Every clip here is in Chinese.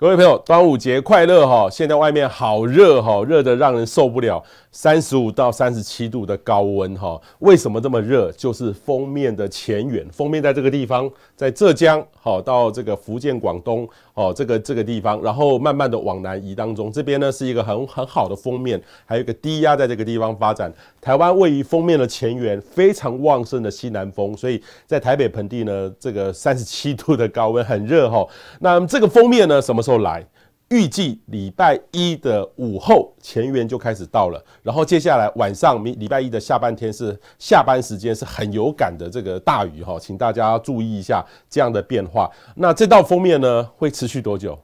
各位朋友，端午节快乐哈！现在外面好热哈，热得让人受不了。三十五到三十七度的高温，哈，为什么这么热？就是封面的前缘，封面在这个地方，在浙江，好到这个福建、广东，哦，这个这个地方，然后慢慢的往南移当中，这边呢是一个很很好的封面，还有一个低压在这个地方发展。台湾位于封面的前缘，非常旺盛的西南风，所以在台北盆地呢，这个三十七度的高温很热，哈。那这个封面呢，什么时候来？预计礼拜一的午后，前缘就开始到了，然后接下来晚上明礼拜一的下半天是下班时间，是很有感的这个大雨哈，请大家注意一下这样的变化。那这道封面呢会持续多久？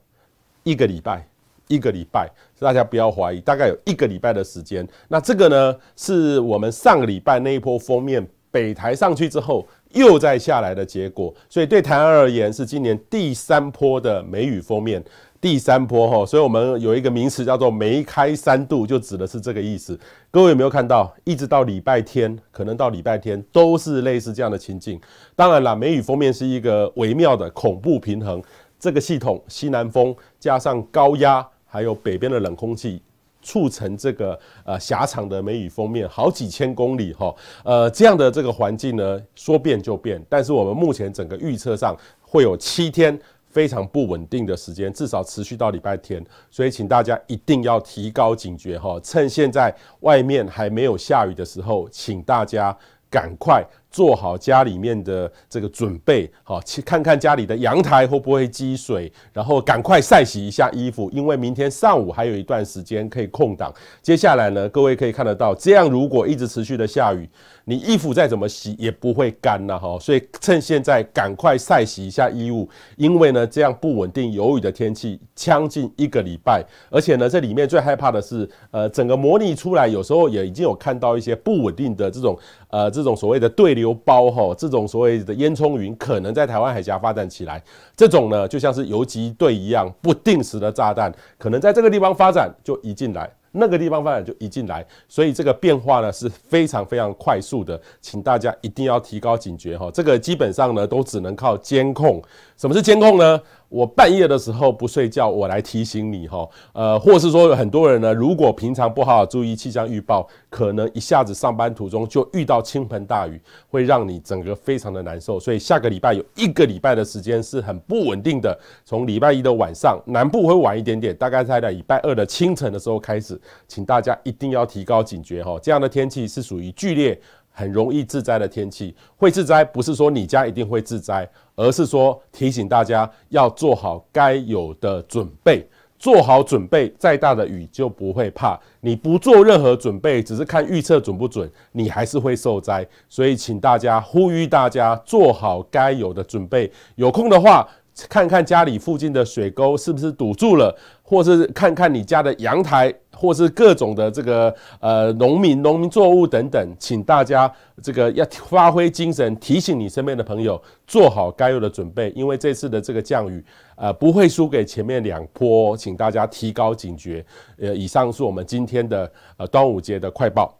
一个礼拜，一个礼拜，大家不要怀疑，大概有一个礼拜的时间。那这个呢是我们上个礼拜那一波封面北台上去之后又再下来的结果，所以对台湾而言是今年第三波的梅雨封面。第三波哈，所以我们有一个名词叫做“梅开三度”，就指的是这个意思。各位有没有看到，一直到礼拜天，可能到礼拜天都是类似这样的情境。当然了，梅雨封面是一个微妙的恐怖平衡。这个系统西南风加上高压，还有北边的冷空气，促成这个呃狭长的梅雨封面，好几千公里哈。呃，这样的这个环境呢，说变就变。但是我们目前整个预测上会有七天。非常不稳定的时间，至少持续到礼拜天，所以请大家一定要提高警觉哈！趁现在外面还没有下雨的时候，请大家赶快。做好家里面的这个准备，好去看看家里的阳台会不会积水，然后赶快晒洗一下衣服，因为明天上午还有一段时间可以空档。接下来呢，各位可以看得到，这样如果一直持续的下雨，你衣服再怎么洗也不会干了哈。所以趁现在赶快晒洗一下衣物，因为呢，这样不稳定有雨的天气将近一个礼拜，而且呢，这里面最害怕的是，呃，整个模拟出来有时候也已经有看到一些不稳定的这种，呃，这种所谓的对流。油包哈，这种所谓的烟囱云可能在台湾海峡发展起来，这种呢就像是游击队一样，不定时的炸弹，可能在这个地方发展就移进来，那个地方发展就移进来，所以这个变化呢是非常非常快速的，请大家一定要提高警觉哈，这个基本上呢都只能靠监控。什么是监控呢？我半夜的时候不睡觉，我来提醒你哈。呃，或是说有很多人呢，如果平常不好好注意气象预报，可能一下子上班途中就遇到倾盆大雨，会让你整个非常的难受。所以下个礼拜有一个礼拜的时间是很不稳定的，从礼拜一的晚上，南部会晚一点点，大概在礼拜二的清晨的时候开始，请大家一定要提高警觉哈。这样的天气是属于剧烈。很容易自灾的天气会自灾，不是说你家一定会自灾，而是说提醒大家要做好该有的准备。做好准备，再大的雨就不会怕。你不做任何准备，只是看预测准不准，你还是会受灾。所以，请大家呼吁大家做好该有的准备。有空的话。看看家里附近的水沟是不是堵住了，或是看看你家的阳台，或是各种的这个呃农民、农民作物等等，请大家这个要发挥精神，提醒你身边的朋友做好该有的准备，因为这次的这个降雨，呃不会输给前面两波，请大家提高警觉。呃，以上是我们今天的呃端午节的快报。